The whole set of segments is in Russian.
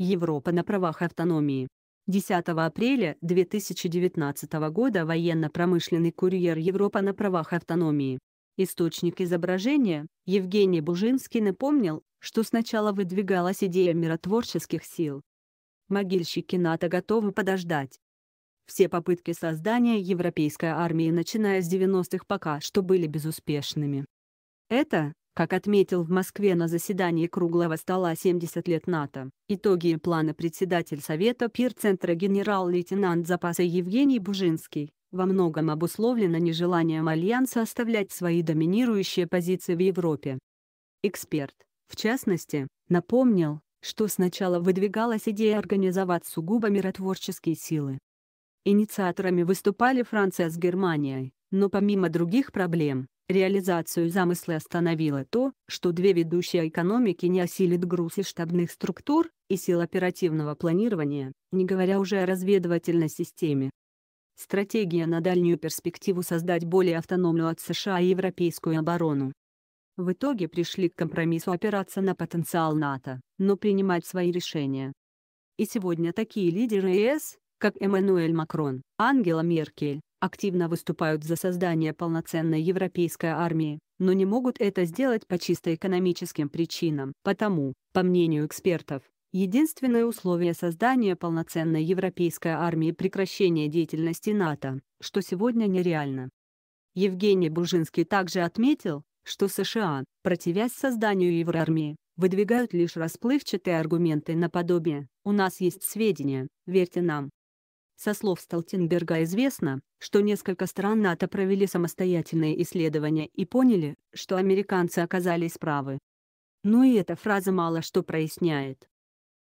Европа на правах автономии. 10 апреля 2019 года военно-промышленный курьер Европа на правах автономии. Источник изображения, Евгений Бужинский напомнил, что сначала выдвигалась идея миротворческих сил. Могильщики НАТО готовы подождать. Все попытки создания европейской армии начиная с 90-х пока что были безуспешными. Это, как отметил в Москве на заседании круглого стола 70 лет НАТО, итоги и планы председатель Совета пир-центра генерал-лейтенант запаса Евгений Бужинский, во многом обусловлено нежеланием Альянса оставлять свои доминирующие позиции в Европе. Эксперт, в частности, напомнил, что сначала выдвигалась идея организовать сугубо миротворческие силы. Инициаторами выступали Франция с Германией, но помимо других проблем, Реализацию замысла остановило то, что две ведущие экономики не осилит груз и штабных структур, и сил оперативного планирования, не говоря уже о разведывательной системе. Стратегия на дальнюю перспективу создать более автономную от США и европейскую оборону. В итоге пришли к компромиссу опираться на потенциал НАТО, но принимать свои решения. И сегодня такие лидеры ЕС, как Эммануэль Макрон, Ангела Меркель, активно выступают за создание полноценной европейской армии, но не могут это сделать по чисто экономическим причинам, потому, по мнению экспертов, единственное условие создания полноценной европейской армии прекращение деятельности НАТО, что сегодня нереально. Евгений Бужинский также отметил, что США, противясь созданию евроармии, выдвигают лишь расплывчатые аргументы наподобие «у нас есть сведения, верьте нам». Со слов Столтенберга известно, что несколько стран НАТО провели самостоятельные исследования и поняли, что американцы оказались правы. Но и эта фраза мало что проясняет.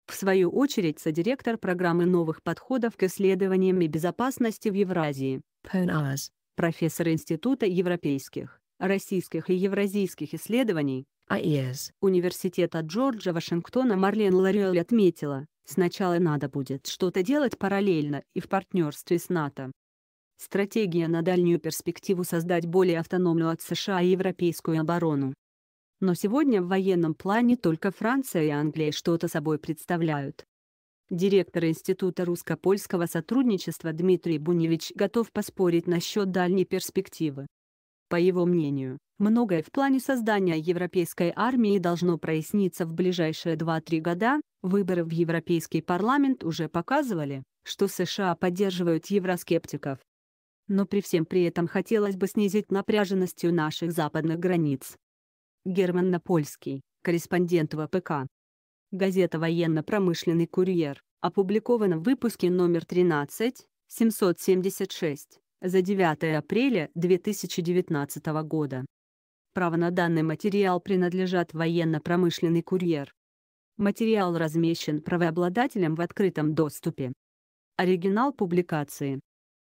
В свою очередь, содиректор программы новых подходов к исследованиям и безопасности в Евразии, PNAS, профессор Института европейских, российских и евразийских исследований, АИС, Университета Джорджа Вашингтона Марлен Лариэль отметила, Сначала надо будет что-то делать параллельно и в партнерстве с НАТО. Стратегия на дальнюю перспективу создать более автономную от США и европейскую оборону. Но сегодня в военном плане только Франция и Англия что-то собой представляют. Директор Института русско-польского сотрудничества Дмитрий Буневич готов поспорить насчет дальней перспективы. По его мнению, многое в плане создания европейской армии должно проясниться в ближайшие 2-3 года, выборы в Европейский парламент уже показывали, что США поддерживают евроскептиков. Но при всем при этом хотелось бы снизить напряженность у наших западных границ. Герман Напольский, корреспондент ВПК. Газета «Военно-промышленный курьер» опубликована в выпуске номер 13, 776 за 9 апреля 2019 года. Право на данный материал принадлежат военно-промышленный курьер. Материал размещен правообладателем в открытом доступе. Оригинал публикации